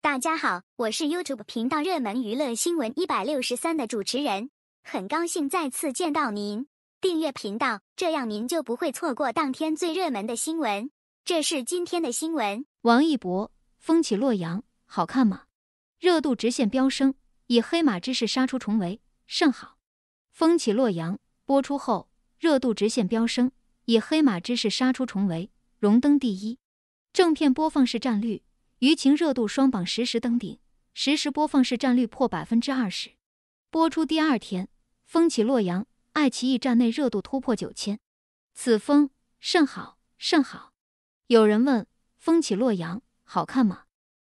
大家好，我是 YouTube 频道热门娱乐新闻一百六十三的主持人，很高兴再次见到您。订阅频道，这样您就不会错过当天最热门的新闻。这是今天的新闻：王一博《风起洛阳》好看吗？热度直线飙升，以黑马之势杀出重围，甚好。《风起洛阳》播出后，热度直线飙升，以黑马之势杀出重围，荣登第一。正片播放时占率。舆情热度双榜实时登顶，实时播放市占率破百分之二十。播出第二天，《风起洛阳》爱奇艺站内热度突破九千，此风甚好甚好。有人问，《风起洛阳》好看吗？《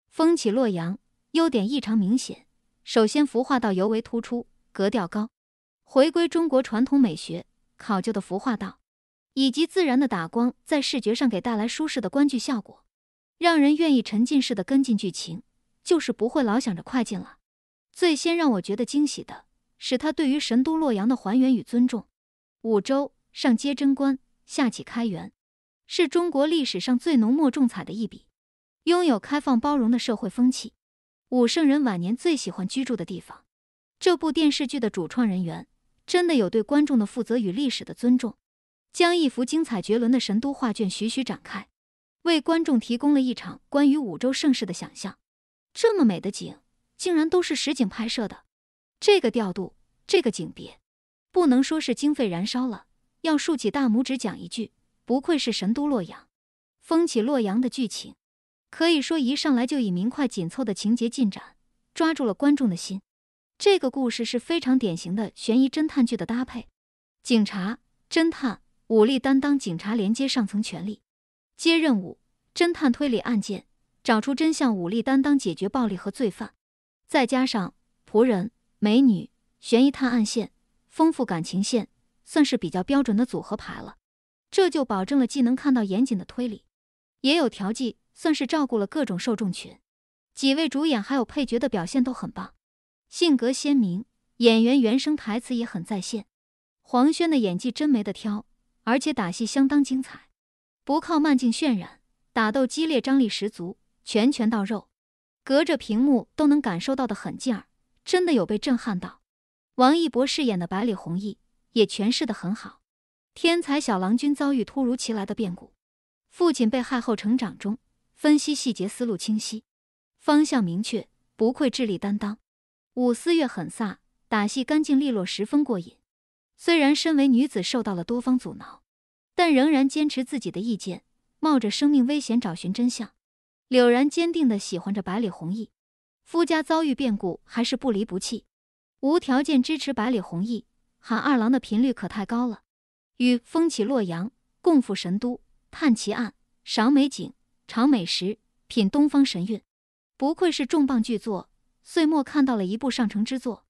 风起洛阳》优点异常明显，首先服化道尤为突出，格调高，回归中国传统美学，考究的服化道，以及自然的打光，在视觉上给带来舒适的观剧效果。让人愿意沉浸式的跟进剧情，就是不会老想着快进了。最先让我觉得惊喜的是他对于神都洛阳的还原与尊重。五洲上接贞观，下启开元，是中国历史上最浓墨重彩的一笔。拥有开放包容的社会风气，武圣人晚年最喜欢居住的地方。这部电视剧的主创人员真的有对观众的负责与历史的尊重，将一幅精彩绝伦的神都画卷徐徐展开。为观众提供了一场关于五洲盛世的想象。这么美的景，竟然都是实景拍摄的。这个调度，这个景别，不能说是经费燃烧了，要竖起大拇指讲一句：不愧是神都洛阳，风起洛阳的剧情可以说一上来就以明快紧凑的情节进展，抓住了观众的心。这个故事是非常典型的悬疑侦探剧的搭配，警察、侦探、武力担当，警察连接上层权力。接任务，侦探推理案件，找出真相；武力担当，解决暴力和罪犯。再加上仆人、美女、悬疑探案线、丰富感情线，算是比较标准的组合牌了。这就保证了既能看到严谨的推理，也有调剂，算是照顾了各种受众群。几位主演还有配角的表现都很棒，性格鲜明，演员原声台词也很在线。黄轩的演技真没得挑，而且打戏相当精彩。不靠慢镜渲染，打斗激烈，张力十足，拳拳到肉，隔着屏幕都能感受到的狠劲儿，真的有被震撼到。王一博饰演的百里弘毅也诠释的很好。天才小郎君遭遇突如其来的变故，父亲被害后成长中，分析细节，思路清晰，方向明确，不愧智力担当。武思月很飒，打戏干净利落，十分过瘾。虽然身为女子，受到了多方阻挠。但仍然坚持自己的意见，冒着生命危险找寻真相。柳然坚定地喜欢着百里弘毅，夫家遭遇变故还是不离不弃，无条件支持百里弘毅。喊二郎的频率可太高了。与风起洛阳共赴神都，探奇案，赏美景，尝美食，品东方神韵。不愧是重磅巨作，岁末看到了一部上乘之作。